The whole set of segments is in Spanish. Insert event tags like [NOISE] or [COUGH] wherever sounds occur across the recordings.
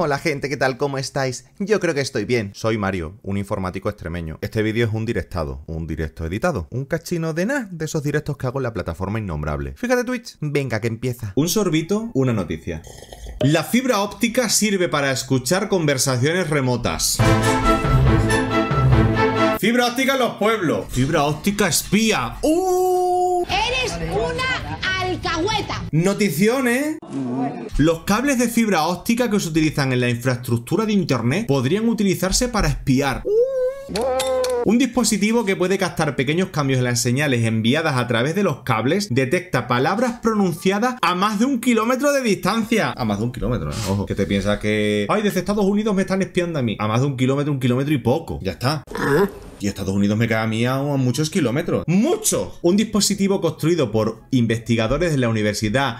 Hola gente, ¿qué tal? ¿Cómo estáis? Yo creo que estoy bien. Soy Mario, un informático extremeño. Este vídeo es un directado, un directo editado, un cachino de nada de esos directos que hago en la plataforma innombrable. Fíjate Twitch, venga que empieza. Un sorbito, una noticia. La fibra óptica sirve para escuchar conversaciones remotas. Fibra óptica en los pueblos. Fibra óptica espía. ¡Uh! alcahueta. Noticiones. Los cables de fibra óptica que se utilizan en la infraestructura de internet podrían utilizarse para espiar. Un dispositivo que puede captar pequeños cambios en las señales enviadas a través de los cables detecta palabras pronunciadas a más de un kilómetro de distancia. A más de un kilómetro, ojo. Que te piensas que... Ay, desde Estados Unidos me están espiando a mí. A más de un kilómetro, un kilómetro y poco. Ya está. Ah. Y Estados Unidos me queda a mí a muchos kilómetros. ¡Mucho! Un dispositivo construido por investigadores de la Universidad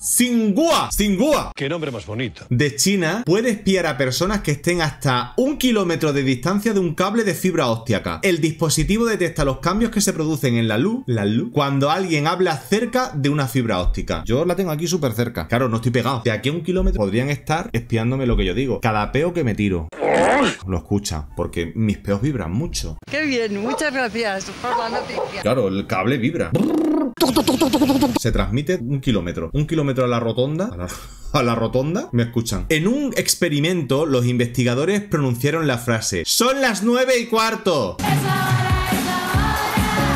Singua, Singua. Qué nombre más bonito. De China puede espiar a personas que estén hasta un kilómetro de distancia de un cable de fibra óptica. El dispositivo detecta los cambios que se producen en la luz, la luz, cuando alguien habla cerca de una fibra óptica. Yo la tengo aquí súper cerca. Claro, no estoy pegado. De aquí a un kilómetro podrían estar espiándome lo que yo digo. Cada peo que me tiro. Lo escucha, porque mis peos vibran mucho. Qué bien, muchas gracias por la noticia. Claro, el cable vibra. Se transmite un kilómetro. Un kilómetro a la rotonda. A la, rotonda. Me escuchan. En un experimento, los investigadores pronunciaron la frase: Son las nueve y cuarto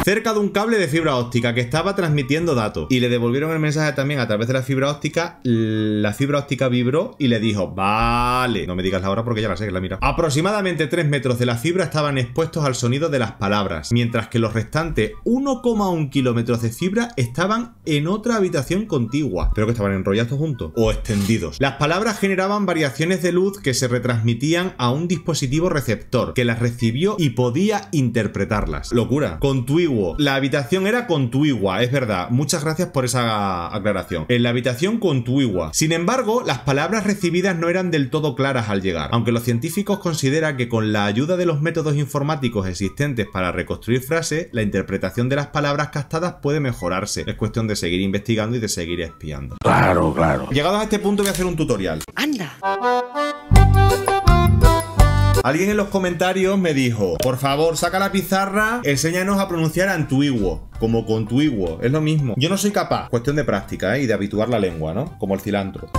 cerca de un cable de fibra óptica que estaba transmitiendo datos. Y le devolvieron el mensaje también a través de la fibra óptica. La fibra óptica vibró y le dijo, vale, no me digas la hora porque ya la sé que la mira. Aproximadamente 3 metros de la fibra estaban expuestos al sonido de las palabras, mientras que los restantes 1,1 kilómetros de fibra estaban en otra habitación contigua, pero que estaban enrollados juntos o extendidos. Las palabras generaban variaciones de luz que se retransmitían a un dispositivo receptor que las recibió y podía interpretarlas. Locura. Con tu la habitación era con igual, es verdad. Muchas gracias por esa aclaración. En la habitación con igual. Sin embargo, las palabras recibidas no eran del todo claras al llegar, aunque los científicos consideran que con la ayuda de los métodos informáticos existentes para reconstruir frases, la interpretación de las palabras captadas puede mejorarse. Es cuestión de seguir investigando y de seguir espiando. Claro, claro. Llegados a este punto voy a hacer un tutorial. Anda. Alguien en los comentarios me dijo, por favor, saca la pizarra, enséñanos a pronunciar antuiguo como contuiguo. es lo mismo. Yo no soy capaz, cuestión de práctica ¿eh? y de habituar la lengua, ¿no? Como el cilantro.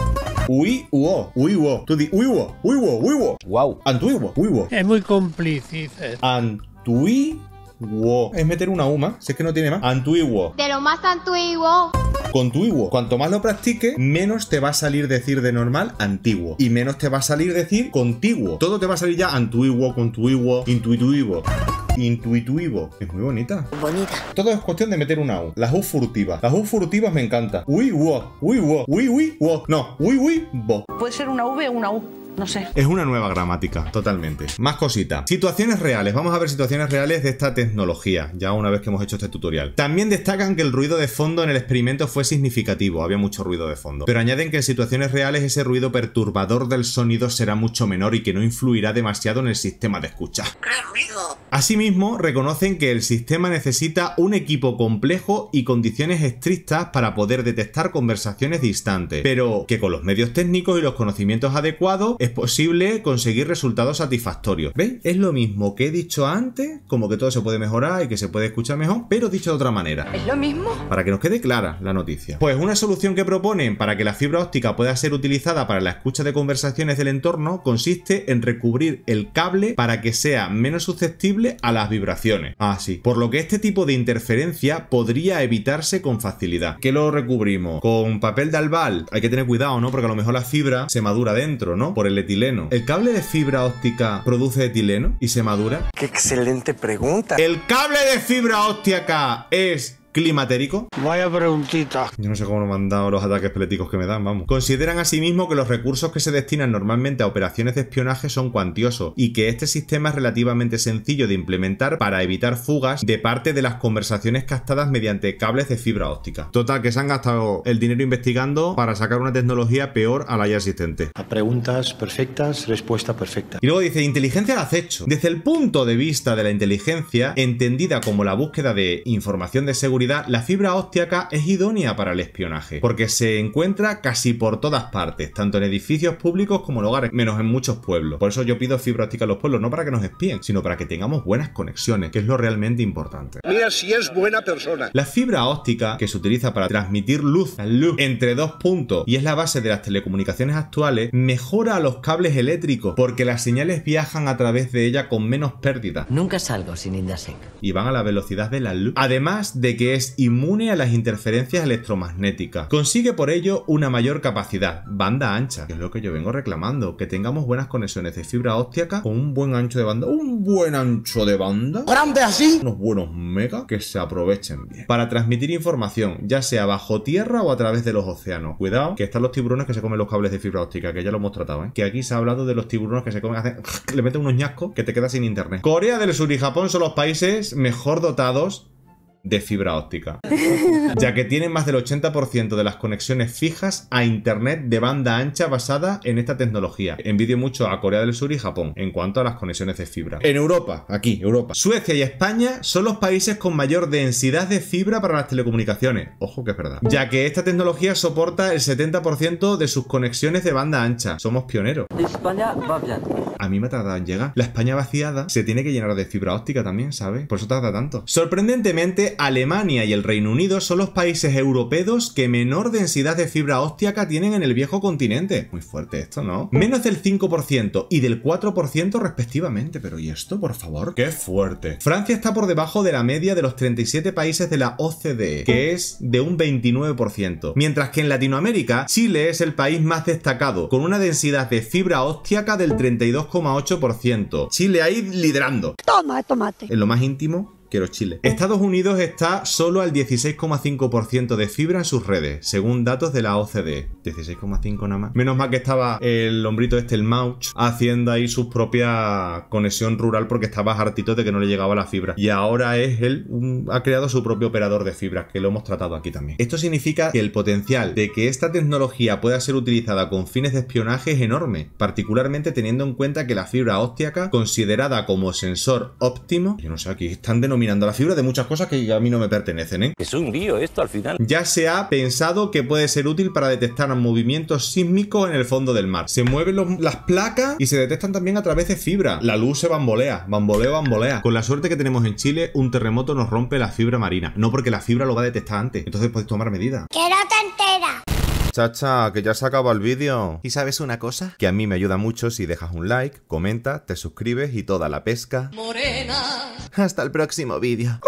Ui, uo, ui, uo. Tú di, ui, uo, ui, uo, uo. Wow. Antuiguo, ui, Es muy complicado. uo. Es meter una uma, si es que no tiene más. Antuiguo. De lo más antiguo con tu Cuanto más lo practique, menos te va a salir decir de normal antiguo. Y menos te va a salir decir contiguo. Todo te va a salir ya antiguo, contiguo, intuituivo. Intuituivo. Es muy bonita. Bonita. Todo es cuestión de meter una U. Las U furtivas. Las U furtivas me encantan. Uy, uo. Uy, Uy, ui, uo. No. Uy, ui, bo. Puede ser una V o una U. No sé. Es una nueva gramática, totalmente. Más cositas. Situaciones reales. Vamos a ver situaciones reales de esta tecnología, ya una vez que hemos hecho este tutorial. También destacan que el ruido de fondo en el experimento fue significativo, había mucho ruido de fondo. Pero añaden que en situaciones reales ese ruido perturbador del sonido será mucho menor y que no influirá demasiado en el sistema de escucha. ¡Qué ruido! Asimismo, reconocen que el sistema necesita un equipo complejo y condiciones estrictas para poder detectar conversaciones distantes, pero que con los medios técnicos y los conocimientos adecuados es posible conseguir resultados satisfactorios. ¿Veis? Es lo mismo que he dicho antes, como que todo se puede mejorar y que se puede escuchar mejor, pero dicho de otra manera. ¿Es lo mismo? Para que nos quede clara la noticia. Pues una solución que proponen para que la fibra óptica pueda ser utilizada para la escucha de conversaciones del entorno consiste en recubrir el cable para que sea menos susceptible a las vibraciones. Ah, sí. Por lo que este tipo de interferencia podría evitarse con facilidad. ¿Qué lo recubrimos? Con papel de albal. Hay que tener cuidado, ¿no? Porque a lo mejor la fibra se madura dentro, ¿no? Por el el etileno. ¿El cable de fibra óptica produce etileno y se madura? ¡Qué excelente pregunta! El cable de fibra óptica es climatérico. Vaya preguntita. Yo no sé cómo me han dado los ataques peléticos que me dan, vamos. Consideran asimismo que los recursos que se destinan normalmente a operaciones de espionaje son cuantiosos y que este sistema es relativamente sencillo de implementar para evitar fugas de parte de las conversaciones captadas mediante cables de fibra óptica. Total, que se han gastado el dinero investigando para sacar una tecnología peor a la ya existente. A preguntas perfectas, respuesta perfecta. Y luego dice, inteligencia de acecho. Desde el punto de vista de la inteligencia, entendida como la búsqueda de información de seguridad, la fibra óptica es idónea para el espionaje, porque se encuentra casi por todas partes, tanto en edificios públicos como en hogares, menos en muchos pueblos. Por eso yo pido fibra óptica a los pueblos, no para que nos espíen, sino para que tengamos buenas conexiones, que es lo realmente importante. Mira si es buena persona. La fibra óptica que se utiliza para transmitir luz, luz entre dos puntos y es la base de las telecomunicaciones actuales, mejora los cables eléctricos porque las señales viajan a través de ella con menos pérdida. Nunca salgo sin Indasec. Y van a la velocidad de la luz. Además de que es inmune a las interferencias electromagnéticas. Consigue por ello una mayor capacidad, banda ancha, que es lo que yo vengo reclamando, que tengamos buenas conexiones de fibra óptica con un buen ancho de banda, un buen ancho de banda, grande así, unos buenos mega que se aprovechen bien para transmitir información, ya sea bajo tierra o a través de los océanos. Cuidado, que están los tiburones que se comen los cables de fibra óptica, que ya lo hemos tratado, ¿eh? que aquí se ha hablado de los tiburones que se comen, [LAUGHS] le meten unos ñascos que te quedas sin internet. Corea del Sur y Japón son los países mejor dotados de fibra óptica, [LAUGHS] ya que tienen más del 80% de las conexiones fijas a Internet de banda ancha basada en esta tecnología. Envidio mucho a Corea del Sur y Japón en cuanto a las conexiones de fibra. En Europa, aquí, Europa. Suecia y España son los países con mayor densidad de fibra para las telecomunicaciones. Ojo que es verdad. Ya que esta tecnología soporta el 70% de sus conexiones de banda ancha. Somos pioneros. España a mí me ha tardado en llegar. La España vaciada se tiene que llenar de fibra óptica también, ¿sabes? Por eso tarda tanto. Sorprendentemente, Alemania y el Reino Unido son los países europeos que menor densidad de fibra óptica tienen en el viejo continente. Muy fuerte esto, ¿no? Menos del 5% y del 4% respectivamente. Pero ¿y esto, por favor? ¡Qué fuerte! Francia está por debajo de la media de los 37 países de la OCDE, que es de un 29%. Mientras que en Latinoamérica, Chile es el país más destacado, con una densidad de fibra óptica del 32%. 2,8% Chile ahí liderando. Toma, tomate. En lo más íntimo, quiero Chile. Oh. Estados Unidos está solo al 16,5% de fibra en sus redes, según datos de la OCDE. 16,5 nada más. Menos mal que estaba el hombrito este, el Mauch, haciendo ahí su propia conexión rural porque estaba hartito de que no le llegaba la fibra. Y ahora es él, ha creado su propio operador de fibras, que lo hemos tratado aquí también. Esto significa que el potencial de que esta tecnología pueda ser utilizada con fines de espionaje es enorme, particularmente teniendo en cuenta que la fibra óptica considerada como sensor óptimo, yo no sé, aquí están denominados mirando la fibra de muchas cosas que a mí no me pertenecen, ¿eh? Es un lío esto al final. Ya se ha pensado que puede ser útil para detectar movimientos sísmicos en el fondo del mar. Se mueven las placas y se detectan también a través de fibra. La luz se bambolea, bambolea, bambolea. Con la suerte que tenemos en Chile, un terremoto nos rompe la fibra marina. No porque la fibra lo va a detectar antes. Entonces puedes tomar medidas. Que no te enteras. Chacha, que ya se acaba el vídeo. ¿Y sabes una cosa? Que a mí me ayuda mucho si dejas un like, comenta, te suscribes y toda la pesca. Morena. Hasta el próximo vídeo.